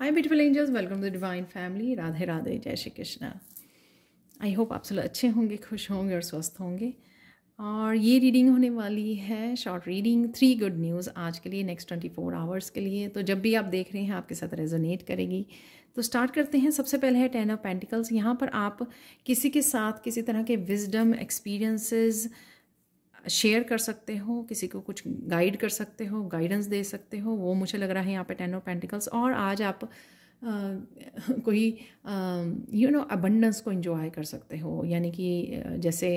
hi beautiful angels welcome to divine family Radhe Radhe जय Shri Krishna I hope आप सब अच्छे होंगे खुश होंगे और स्वस्थ होंगे और ये रीडिंग होने वाली है short reading three good news आज के लिए नेक्स्ट ट्वेंटी फोर आवर्स के लिए तो जब भी आप देख रहे हैं आपके साथ रेजोनेट करेगी तो स्टार्ट करते हैं सबसे पहले है टेन ऑफ पेंटिकल्स यहाँ पर आप किसी के साथ किसी तरह के विजडम एक्सपीरियंसेस शेयर कर सकते हो किसी को कुछ गाइड कर सकते हो गाइडेंस दे सकते हो वो मुझे लग रहा है यहाँ पे टेन ऑफ पेंटिकल्स और आज आप Uh, कोई यू नो अबंडेंस को इंजॉय कर सकते हो यानी कि जैसे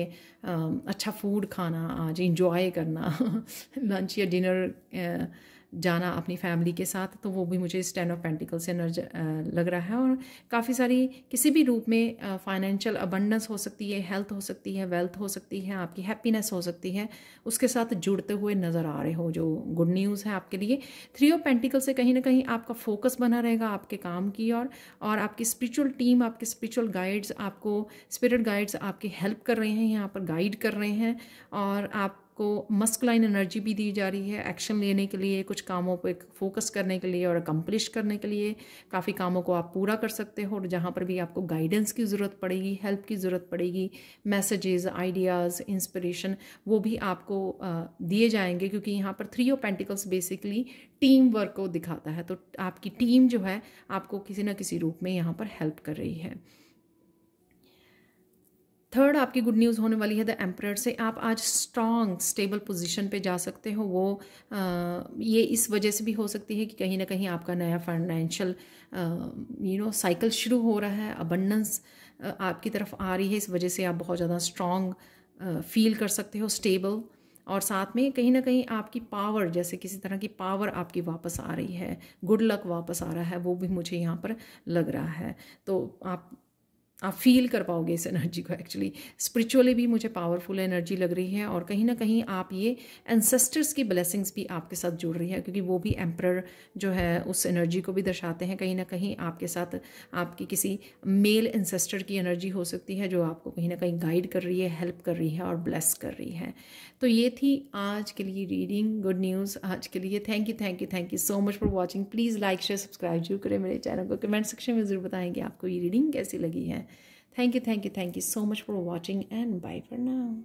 uh, अच्छा फूड खाना आज इंजॉय करना लंच या डिनर जाना अपनी फैमिली के साथ तो वो भी मुझे स्टैंड ऑफ पेंटिकल से नर्ज लग रहा है और काफ़ी सारी किसी भी रूप में फाइनेंशियल अबंडेंस हो सकती है हेल्थ हो सकती है वेल्थ हो सकती है आपकी हैप्पीनेस हो सकती है उसके साथ जुड़ते हुए नज़र आ रहे हो जो गुड न्यूज़ है आपके लिए थ्री ऑफ पेंटिकल से कहीं ना कहीं आपका फोकस बना रहेगा आपके काम की और और आपकी स्पिरिचुअल टीम आपके स्पिरिचुअल गाइड्स आपको स्पिरिट गाइड्स आपकी हेल्प कर रहे हैं यहाँ पर गाइड कर रहे हैं और आप आपको मस्कुलाइन एनर्जी भी दी जा रही है एक्शन लेने के लिए कुछ कामों पर फोकस करने के लिए और अकम्पलिश करने के लिए काफ़ी कामों को आप पूरा कर सकते हो और जहाँ पर भी आपको गाइडेंस की ज़रूरत पड़ेगी हेल्प की ज़रूरत पड़ेगी मैसेजेस आइडियाज़ इंस्पिरेशन वो भी आपको दिए जाएंगे क्योंकि यहाँ पर three of pentacles basically team work को दिखाता है तो आपकी टीम जो है आपको किसी ना किसी रूप में यहाँ पर हेल्प कर रही है थर्ड आपकी गुड न्यूज़ होने वाली है द एम्प्रयर से आप आज स्ट्रांग स्टेबल पोजीशन पे जा सकते हो वो आ, ये इस वजह से भी हो सकती है कि कहीं ना कहीं आपका नया फाइनेंशियल यू नो साइकिल शुरू हो रहा है अबंडेंस आपकी तरफ आ रही है इस वजह से आप बहुत ज़्यादा स्ट्रांग फील कर सकते हो स्टेबल और साथ में कहीं ना कहीं आपकी पावर जैसे किसी तरह की पावर आपकी वापस आ रही है गुड लक वापस आ रहा है वो भी मुझे यहाँ पर लग रहा है तो आप आप फील कर पाओगे इस एनर्जी को एक्चुअली स्पिरिचुअली भी मुझे पावरफुल एनर्जी लग रही है और कहीं ना कहीं आप ये एंसेस्टर्स की ब्लेसिंग्स भी आपके साथ जुड़ रही है क्योंकि वो भी एम्प्रर जो है उस एनर्जी को भी दर्शाते हैं कहीं ना कहीं आपके साथ आपकी किसी मेल एंसेस्टर की एनर्जी हो सकती है जो आपको कहीं ना कहीं गाइड कर रही है हेल्प कर रही है और ब्लेस कर रही है तो ये थी आज के लिए रीडिंग गुड न्यूज़ आज के लिए thank you thank you thank you so much for watching please like share subscribe जरूर करें मेरे चैनल को कमेंट सेक्शन में ज़रूर बताएंगे आपको ये रीडिंग कैसी लगी है thank you thank you thank you so much for watching and bye for now